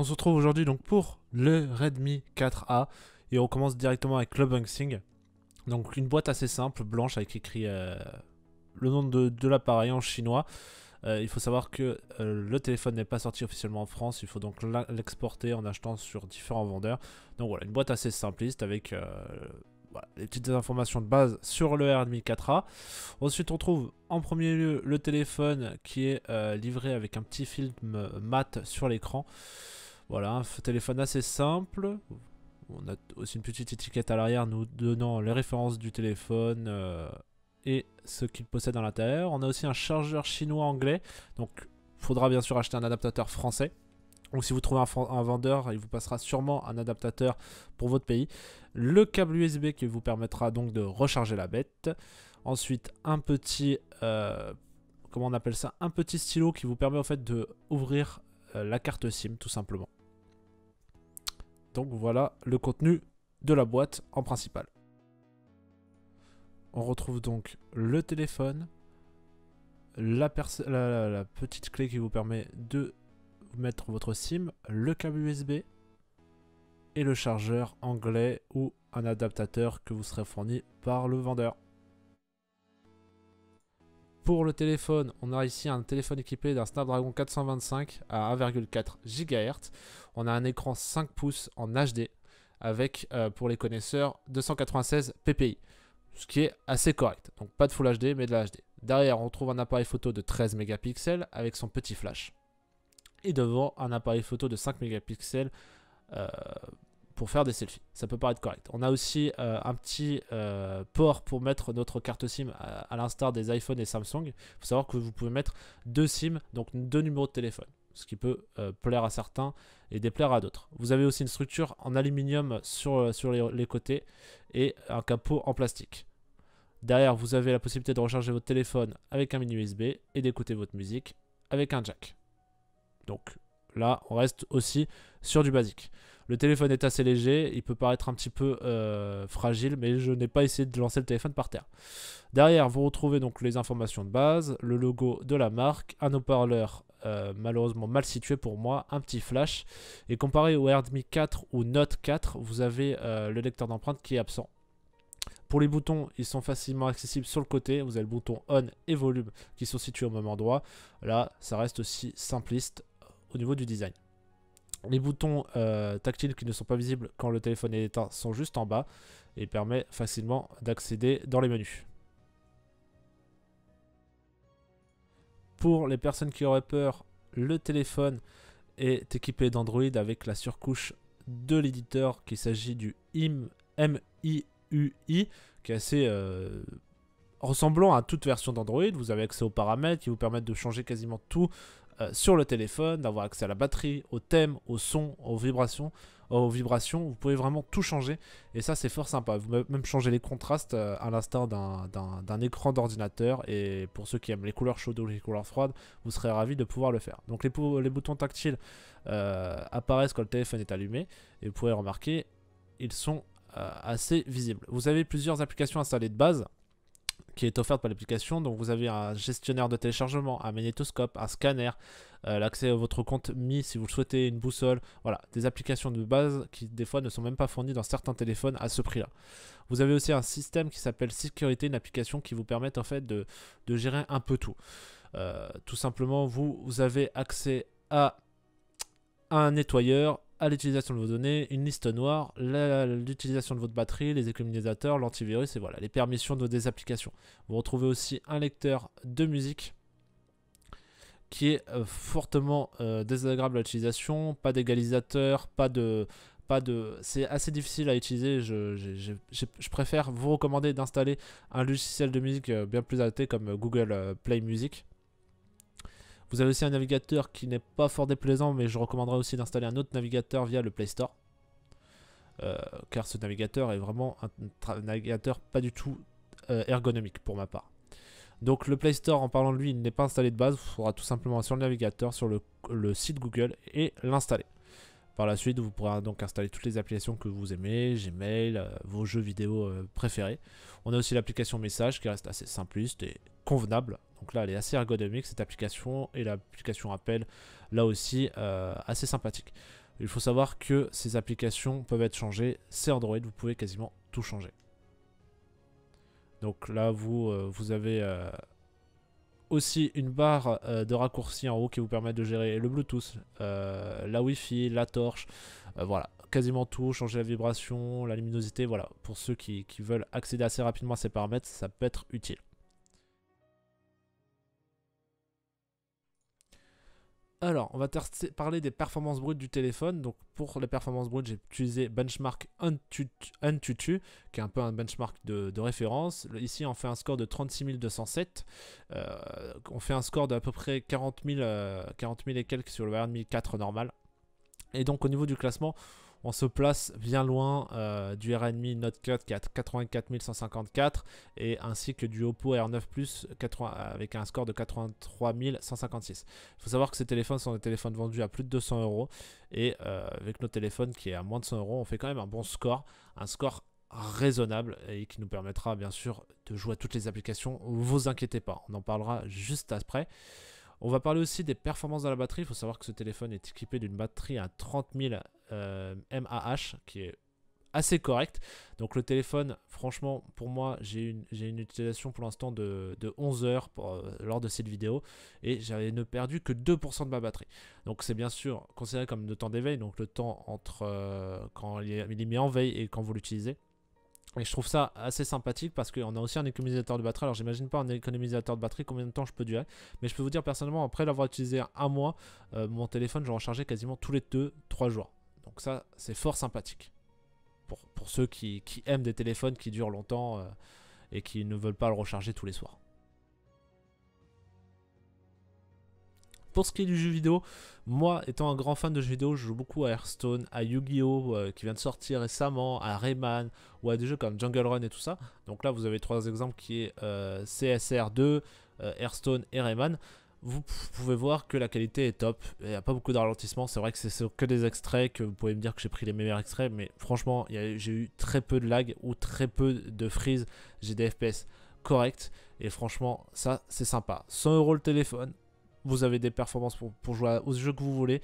on se retrouve aujourd'hui donc pour le Redmi 4A et on commence directement avec le Unxing. Donc une boîte assez simple, blanche avec écrit euh, le nom de, l'appareil en chinois. Euh, il faut savoir que euh, le téléphone n'est pas sorti officiellement en France, il faut donc l'exporter en achetant sur différents vendeurs. Donc voilà, une boîte assez simpliste avec les petites informations de base sur le Redmi 4A. Ensuite, on trouve en premier lieu le téléphone qui est livré avec un petit film mat sur l'écran. Voilà, un téléphone assez simple. On a aussi une petite étiquette à l'arrière nous donnant les références du téléphone euh, et ce qu'il possède à l'intérieur. On a aussi un chargeur chinois-anglais, donc il faudra bien sûr acheter un adaptateur français. Donc si vous trouvez un, vendeur, il vous passera sûrement un adaptateur pour votre pays. Le câble USB qui vous permettra donc de recharger la bête. Ensuite, un petit... Euh, comment on appelle ça Un petit stylo qui vous permet en fait de ouvrir euh, la carte SIM tout simplement. Donc voilà le contenu de la boîte en principal. On retrouve donc le téléphone, la, petite clé qui vous permet de mettre votre SIM, le câble USB et le chargeur anglais ou un adaptateur que vous serez fourni par le vendeur. Pour le téléphone, on a ici un téléphone équipé d'un Snapdragon 425 à 1,4 GHz. On a un écran 5 pouces en HD avec, euh, pour les connaisseurs, 296 ppi, ce qui est assez correct. Donc pas de Full HD, mais de la HD. Derrière, on trouve un appareil photo de 13 mégapixels avec son petit flash. Et devant, un appareil photo de 5 mégapixels euh, pour faire des selfies. Ça peut paraître correct. On a aussi euh, un petit euh, port pour mettre notre carte SIM à, l'instar des iPhone et Samsung. Il faut savoir que vous pouvez mettre deux SIM, donc deux numéros de téléphone, ce qui peut euh, plaire à certains et déplaire à d'autres. Vous avez aussi une structure en aluminium sur, sur les côtés et un capot en plastique. Derrière, vous avez la possibilité de recharger votre téléphone avec un mini USB et d'écouter votre musique avec un jack. Donc là, on reste aussi sur du basique. Le téléphone est assez léger, il peut paraître un petit peu euh, fragile, mais je n'ai pas essayé de lancer le téléphone par terre. Derrière, vous retrouvez donc les informations de base, le logo de la marque, un haut-parleur euh, malheureusement mal situé pour moi, un petit flash. Et comparé au Redmi 4 ou Note 4, vous avez euh, le lecteur d'empreintes qui est absent. Pour les boutons, ils sont facilement accessibles sur le côté. Vous avez le bouton On et Volume qui sont situés au même endroit. Là, ça reste aussi simpliste au niveau du design. Les boutons euh, tactiles qui ne sont pas visibles quand le téléphone est éteint sont juste en bas et permet facilement d'accéder dans les menus. Pour les personnes qui auraient peur, le téléphone est équipé d'Android avec la surcouche de l'éditeur qui s'agit du MIUI qui est assez euh, ressemblant à toute version d'Android. Vous avez accès aux paramètres qui vous permettent de changer quasiment tout euh, sur le téléphone, d'avoir accès à la batterie, au thème, au son, aux vibrations. Aux vibrations, vous pouvez vraiment tout changer et ça c'est fort sympa. Vous pouvez même changer les contrastes euh, à l'instar d'un écran d'ordinateur et pour ceux qui aiment les couleurs chaudes ou les couleurs froides, vous serez ravis de pouvoir le faire. Donc les, les boutons tactiles euh, apparaissent quand le téléphone est allumé et vous pouvez remarquer, ils sont assez visibles. Vous avez plusieurs applications installées de base qui est offerte par l'application. Donc vous avez un gestionnaire de téléchargement, un magnétoscope, un scanner, euh, l'accès à votre compte Mi si vous le souhaitez, une boussole, voilà, des applications de base qui des fois ne sont même pas fournies dans certains téléphones à ce prix-là. Vous avez aussi un système qui s'appelle Sécurité, une application qui vous permet en fait de, gérer un peu tout. Euh, tout simplement, vous, vous avez accès à un nettoyeur, l'utilisation de vos données, une liste noire, l'utilisation de votre batterie, les économisateurs, l'antivirus et voilà, les permissions de vos applications. Vous retrouvez aussi un lecteur de musique qui est euh, fortement euh, désagréable à l'utilisation, pas d'égalisateur, pas de... Pas de c'est assez difficile à utiliser, je, préfère vous recommander d'installer un logiciel de musique euh, bien plus adapté comme Google Play Music vous avez aussi un navigateur qui n'est pas fort déplaisant, mais je recommanderais aussi d'installer un autre navigateur via le Play Store. Euh, car ce navigateur est vraiment un navigateur pas du tout euh, ergonomique pour ma part. Donc le Play Store, en parlant de lui, il n'est pas installé de base. Il faudra tout simplement sur le navigateur, sur le site Google et l'installer. Par la suite, vous pourrez donc installer toutes les applications que vous aimez, Gmail, euh, vos jeux vidéo euh, préférés. On a aussi l'application Message qui reste assez simpliste et convenable. Donc là, elle est assez ergonomique cette application et l'application Appel, là aussi, euh, assez sympathique. Il faut savoir que ces applications peuvent être changées. C'est Android, vous pouvez quasiment tout changer. Donc là, vous, vous avez aussi une barre euh, de raccourci en haut qui vous permet de gérer le Bluetooth, euh, la Wi-Fi, la torche, euh, voilà, quasiment tout, changer la vibration, la luminosité, voilà, pour ceux qui veulent accéder assez rapidement à ces paramètres, ça peut être utile. Alors, on va parler des performances brutes du téléphone. Donc, pour les performances brutes, j'ai utilisé Benchmark Untutu qui est un peu un benchmark de, référence. Ici, on fait un score de 36 euh, on fait un score d'à peu près 40 000, euh, et quelques sur le Redmi 4 normal. Et donc, au niveau du classement, on se place bien loin euh, du RNMI Note 4 qui a 84 154 et ainsi que du Oppo R9 Plus avec un score de 83 156. Il faut savoir que ces téléphones sont des téléphones vendus à plus de 200 euros et euh, avec nos téléphones qui est à moins de 100 euros, on fait quand même un bon score, un score raisonnable et qui nous permettra bien sûr de jouer à toutes les applications. Vous inquiétez pas, on en parlera juste après. On va parler aussi des performances de la batterie. Il faut savoir que ce téléphone est équipé d'une batterie à 30 000 MAH, euh, qui est assez correct. Donc le téléphone, franchement, pour moi, j'ai une, une utilisation pour l'instant de, 11 heures pour, euh, lors de cette vidéo et j'avais ne perdu que 2% de ma batterie. Donc c'est bien sûr considéré comme le temps d'éveil, donc le temps entre euh, quand il est, mis en veille et quand vous l'utilisez. Et je trouve ça assez sympathique parce qu'on a aussi un économisateur de batterie. Alors j'imagine pas un économisateur de batterie combien de temps je peux durer. Mais je peux vous dire personnellement, après l'avoir utilisé un mois, mon téléphone, je rechargeais quasiment tous les 2-3 jours. Donc ça, c'est fort sympathique. Pour, ceux qui, aiment des téléphones qui durent longtemps euh, et qui ne veulent pas le recharger tous les soirs. Pour ce qui est du jeu vidéo, moi étant un grand fan de jeux vidéo, je joue beaucoup à Hearthstone, à Yu-Gi-Oh euh, qui vient de sortir récemment, à Rayman ou à des jeux comme Jungle Run et tout ça. Donc là vous avez trois exemples qui est euh, CSR2, Hearthstone et Rayman vous pouvez voir que la qualité est top. Il n'y a pas beaucoup de ralentissement. C'est vrai que c'est que des extraits que vous pouvez me dire que j'ai pris les meilleurs extraits. Mais franchement, j'ai eu très peu de lag ou très peu de freeze. J'ai des FPS corrects. Et franchement, ça, c'est sympa. 100 euros le téléphone. Vous avez des performances pour, pour jouer aux jeu que vous voulez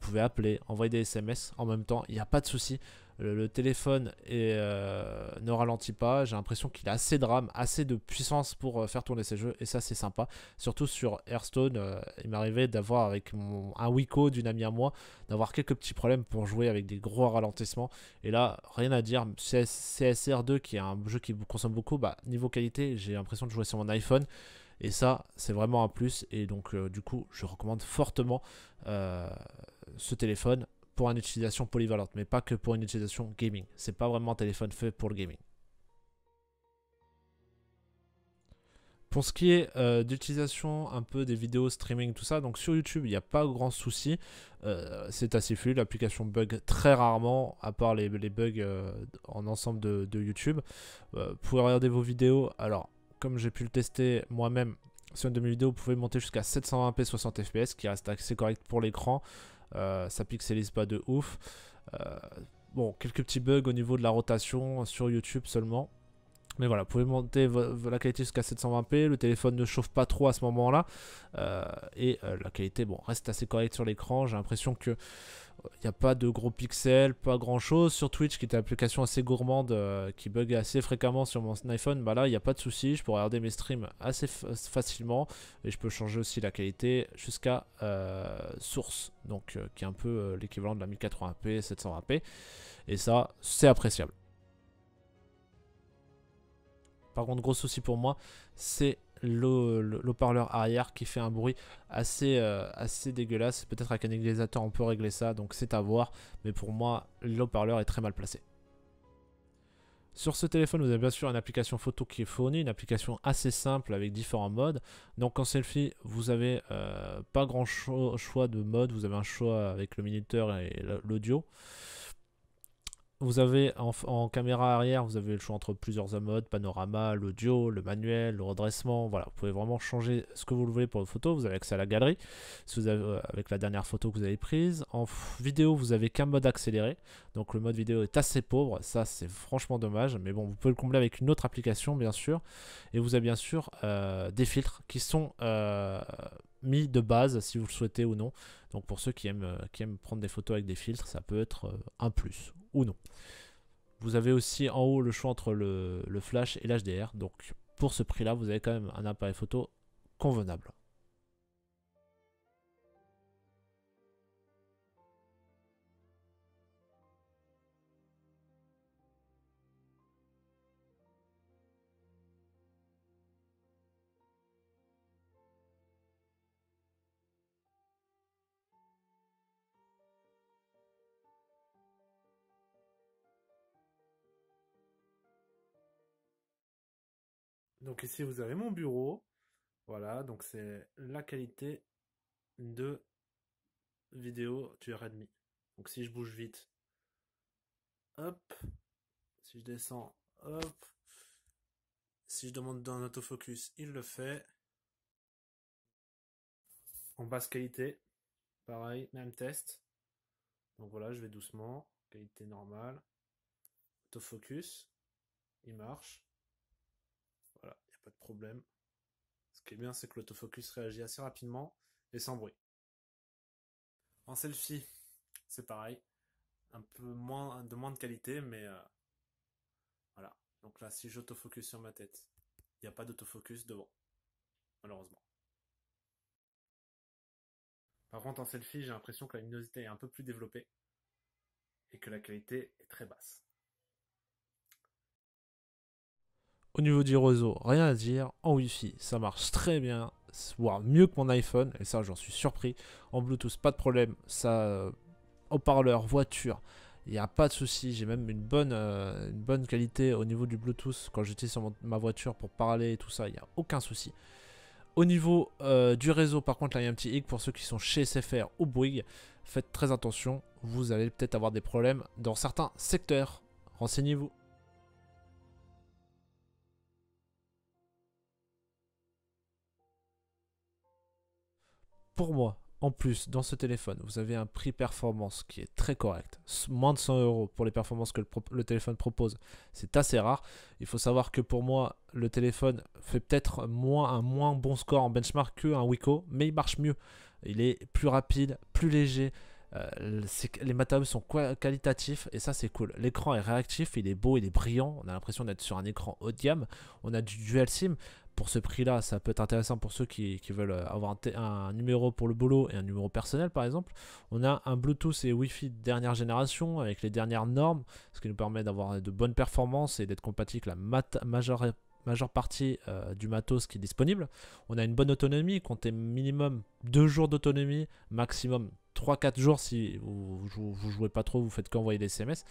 pouvez appeler, envoyer des SMS en même temps, il n'y a pas de souci. Le, téléphone euh, ne ralentit pas, j'ai l'impression qu'il a assez de RAM, assez de puissance pour euh, faire tourner ces jeux, et ça c'est sympa. Surtout sur Hearthstone, euh, il m'arrivait d'avoir avec mon, un Wico d'une amie à moi, d'avoir quelques petits problèmes pour jouer avec des gros ralentissements, et là rien à dire, CS, CSR2 qui est un jeu qui consomme beaucoup, bah, niveau qualité j'ai l'impression de jouer sur mon iPhone. Et ça, c'est vraiment un plus. Et donc, du coup, je recommande fortement ce téléphone pour une utilisation polyvalente, mais pas que pour une utilisation gaming. C'est pas vraiment un téléphone fait pour le gaming. Pour ce qui est euh, d'utilisation un peu des vidéos streaming, tout ça, donc sur YouTube, il n'y a pas grand souci. Euh, c'est assez fluide, l'application bug très rarement, à part les, bugs euh, en ensemble de, YouTube. vous pouvez regarder vos vidéos, alors comme j'ai pu le tester moi-même sur une de mes vidéos, vous pouvez monter jusqu'à 720p 60fps, qui reste assez correct pour l'écran. Euh, ça pixelise pas de ouf. Euh, bon, quelques petits bugs au niveau de la rotation sur YouTube seulement. Mais voilà, vous pouvez monter la qualité jusqu'à 720p, le téléphone ne chauffe pas trop à ce moment-là, euh, et la qualité bon, reste assez correcte sur l'écran, j'ai l'impression que il n'y a pas de gros pixels, pas grand chose. Sur Twitch, qui est une application assez gourmande, euh, qui bug assez fréquemment sur mon iPhone, bah là, il n'y a pas de souci. Je peux regarder mes streams assez facilement. Et je peux changer aussi la qualité jusqu'à euh, source, donc euh, qui est un peu l'équivalent de la 1080p, 720p. Et ça, c'est appréciable. Par contre, gros souci pour moi, c'est l'eau-parleur arrière qui fait un bruit assez, euh, assez dégueulasse. Peut-être avec un égalisateur on peut régler ça, donc c'est à voir. Mais pour moi, l'eau-parleur est très mal placé. Sur ce téléphone, vous avez bien sûr une application photo qui est fournie, une application assez simple avec différents modes. Donc en selfie, vous avez euh, pas grand choix de mode, vous avez un choix avec le minuteur et l'audio vous avez en, caméra arrière, vous avez le choix entre plusieurs modes, panorama, l'audio, le manuel, le redressement. Voilà, vous pouvez vraiment changer ce que vous voulez pour vos photo. Vous avez accès à la galerie vous avez, euh, avec la dernière photo que vous avez prise. En vidéo, vous n'avez qu'un mode accéléré. Donc le mode vidéo est assez pauvre. Ça, c'est franchement dommage. Mais bon, vous pouvez le combler avec une autre application, bien sûr. Et vous avez bien sûr euh, des filtres qui sont... Euh, mis de base, si vous le souhaitez ou non. Donc pour ceux qui aiment, euh, qui aiment prendre des photos avec des filtres, ça peut être euh, un plus ou non. Vous avez aussi en haut le choix entre le, le flash et l'HDR. Donc pour ce prix-là, vous avez quand même un appareil photo convenable. Donc ici, vous avez mon bureau. Voilà, donc c'est la qualité de vidéo du Redmi. Donc si je bouge vite, hop, si je descends, hop, si je demande dans autofocus, il le fait. En basse qualité, pareil, même test. Donc voilà, je vais doucement, qualité normale, autofocus, il marche problème. Ce qui est bien, c'est que l'autofocus réagit assez rapidement et sans bruit. En selfie, c'est pareil. Un peu moins, de moins de qualité, mais euh, voilà. Donc là, si j'autofocus sur ma tête, il n'y a pas d'autofocus devant. Malheureusement. Par contre, en selfie, j'ai l'impression que la luminosité est un peu plus développée et que la qualité est très basse. Au niveau du réseau, rien à dire. En Wi-Fi, ça marche très bien, voire mieux que mon iPhone, et ça j'en suis surpris. En Bluetooth, pas de problème, ça... Euh, haut-parleur, voiture, il n'y a pas de souci. J'ai même une bonne, euh, une bonne qualité au niveau du Bluetooth quand j'étais sur ma voiture pour parler et tout ça. Il n'y a aucun souci. Au niveau euh, du réseau, par contre, là, il y a un petit hic pour ceux qui sont chez SFR ou Bouygues. Faites très attention, vous allez peut-être avoir des problèmes dans certains secteurs. Renseignez-vous. pour moi, en plus, dans ce téléphone, vous avez un prix performance qui est très correct. Moins de 100 euros pour les performances que le, téléphone propose. C'est assez rare. Il faut savoir que pour moi, le téléphone fait peut-être moins, un moins bon score en benchmark qu'un Wico, mais il marche mieux. Il est plus rapide, plus léger. Euh, les matériaux sont qualitatifs et ça c'est cool. L'écran est réactif, il est beau, il est brillant. On a l'impression d'être sur un écran haut de gamme. On a du dual SIM, pour ce prix-là, ça peut être intéressant pour ceux qui, veulent euh, avoir un, numéro pour le boulot et un numéro personnel, par exemple. On a un Bluetooth et Wi-Fi dernière génération avec les dernières normes, ce qui nous permet d'avoir de bonnes performances et d'être compatible avec la majeure, majeure partie euh, du matos qui est disponible. On a une bonne autonomie, comptez minimum deux jours d'autonomie, maximum 3-4 jours si vous, jouez pas trop, vous faites qu'envoyer des SMS.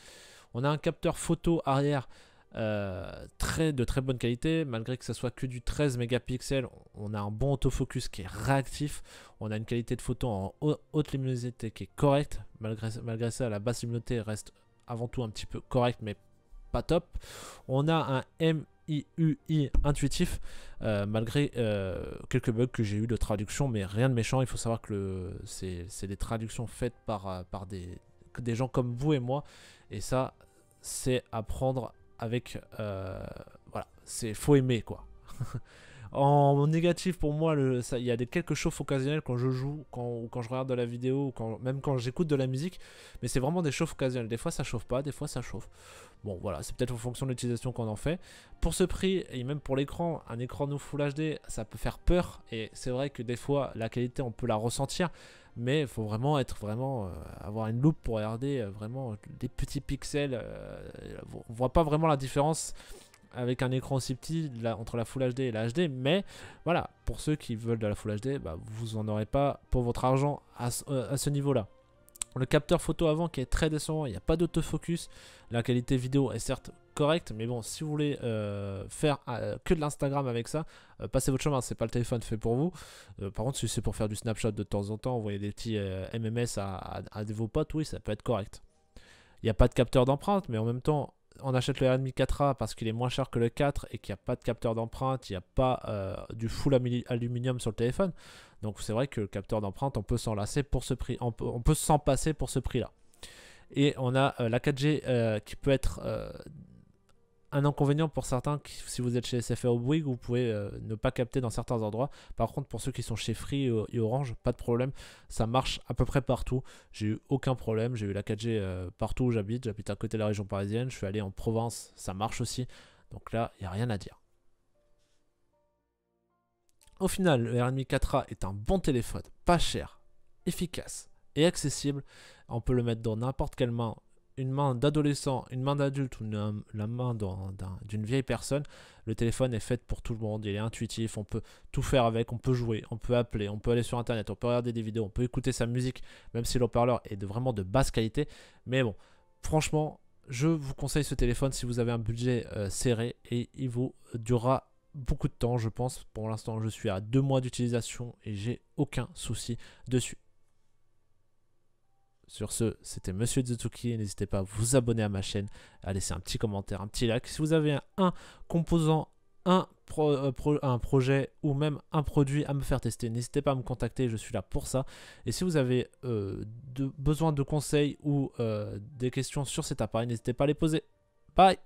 On a un capteur photo arrière euh, très, de très bonne qualité, malgré que ce soit que du 13 mégapixels, on a un bon autofocus qui est réactif, on a une qualité de photo en haute luminosité qui est correcte, malgré, malgré ça la basse luminosité reste avant tout un petit peu correcte mais pas top. On a un MIUI intuitif, euh, malgré euh, quelques bugs que j'ai eu de traduction, mais rien de méchant, il faut savoir que c'est des traductions faites par, par des, des gens comme vous et moi, et ça c'est à prendre avec... Euh, voilà, c'est faut aimer quoi. en négatif pour moi, il y a des quelques chauffes occasionnelles quand je joue, quand, ou quand je regarde de la vidéo, ou quand, même quand j'écoute de la musique, mais c'est vraiment des chauffes occasionnelles. Des fois ça chauffe pas, des fois ça chauffe. Bon voilà, c'est peut-être en fonction de l'utilisation qu'on en fait. Pour ce prix, et même pour l'écran, un écran nous Full HD, ça peut faire peur, et c'est vrai que des fois la qualité on peut la ressentir mais il faut vraiment être vraiment euh, avoir une loupe pour regarder euh, vraiment des petits pixels. on euh, on voit pas vraiment la différence avec un écran aussi petit entre la Full HD et la HD, mais voilà, pour ceux qui veulent de la Full HD, bah, vous en aurez pas pour votre argent à ce niveau-là. Le capteur photo avant qui est très décevant, il n'y a pas d'autofocus. La qualité vidéo est certes correcte, mais bon, si vous voulez euh, faire euh, que de l'Instagram avec ça, euh, passez votre chemin, c'est pas le téléphone fait pour vous. par contre, si c'est pour faire du snapshot de temps en temps, envoyer des petits MMS à, à, vos potes, oui, ça peut être correct. Il n'y a pas de capteur d'empreinte, mais en même temps, on achète le RMI 4A parce qu'il est moins cher que le 4 et qu'il n'y a pas de capteur d'empreinte, il n'y a pas euh, du full aluminium sur le téléphone. Donc c'est vrai que le capteur d'empreinte, on peut s'en lasser pour ce prix, on peut, on peut s'en passer pour ce prix-là. Et on a euh, la 4G euh, qui peut être un inconvénient pour certains, si vous êtes chez SFR ou Bouygues, vous pouvez euh, ne pas capter dans certains endroits. Par contre, pour ceux qui sont chez Free et Orange, pas de problème. Ça marche à peu près partout. J'ai eu aucun problème. J'ai eu la 4G euh, partout où j'habite. J'habite à côté de la région parisienne. Je suis allé en Provence, Ça marche aussi. Donc là, il n'y a rien à dire. Au final, le RMI 4A est un bon téléphone, pas cher, efficace et accessible. On peut le mettre dans n'importe quelle main une main d'adolescent, une main d'adulte ou la main d'une vieille personne, le téléphone est fait pour tout le monde. Il est intuitif, on peut tout faire avec, on peut jouer, on peut appeler, on peut aller sur internet, on peut regarder des vidéos, on peut écouter sa musique, même si leau parleur est de, vraiment de basse qualité. Mais bon, franchement, je vous conseille ce téléphone si vous avez un budget euh, serré et il vous durera beaucoup de temps, je pense. Pour l'instant, je suis à deux mois d'utilisation et j'ai aucun souci dessus. Sur ce, c'était Monsieur Zutuki. N'hésitez pas à vous abonner à ma chaîne, à laisser un petit commentaire, un petit like. Si vous avez un, composant, un, euh, un projet ou même un produit à me faire tester, n'hésitez pas à me contacter, je suis là pour ça. Et si vous avez euh, besoin de conseils ou euh, des questions sur cet appareil, n'hésitez pas à les poser. Bye